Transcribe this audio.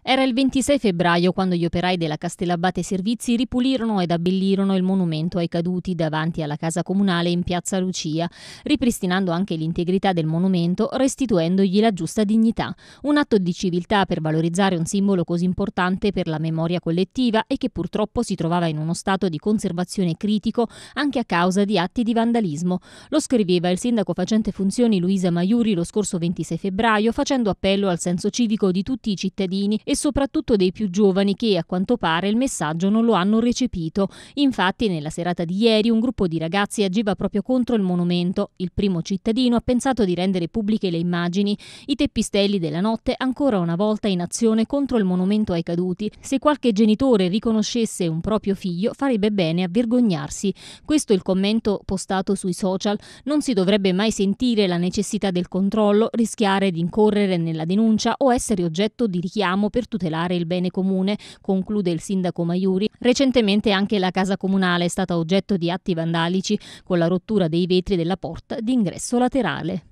Era il 26 febbraio quando gli operai della Castellabate Servizi ripulirono ed abbellirono il monumento ai caduti davanti alla casa comunale in piazza Lucia, ripristinando anche l'integrità del monumento, restituendogli la giusta dignità. Un atto di civiltà per valorizzare un simbolo così importante per la memoria collettiva e che purtroppo si trovava in uno stato di conservazione critico anche a causa di atti di vandalismo. Lo scriveva il sindaco facente funzioni Luisa Maiuri lo scorso 26 febbraio facendo appello al senso civico di tutti i cittadini e soprattutto dei più giovani che a quanto pare il messaggio non lo hanno recepito. Infatti nella serata di ieri un gruppo di ragazzi agiva proprio contro il monumento. Il primo cittadino ha pensato di rendere pubbliche le immagini. I teppistelli della notte ancora una volta in azione contro il monumento ai caduti. Se qualche genitore riconoscesse un proprio figlio farebbe bene a vergognarsi. Questo è il commento postato sui social. Non si dovrebbe mai sentire la necessità del controllo, rischiare di incorrere nella denuncia o essere oggetto di richiamo per per tutelare il bene comune, conclude il sindaco Maiuri. Recentemente anche la casa comunale è stata oggetto di atti vandalici con la rottura dei vetri della porta d'ingresso laterale.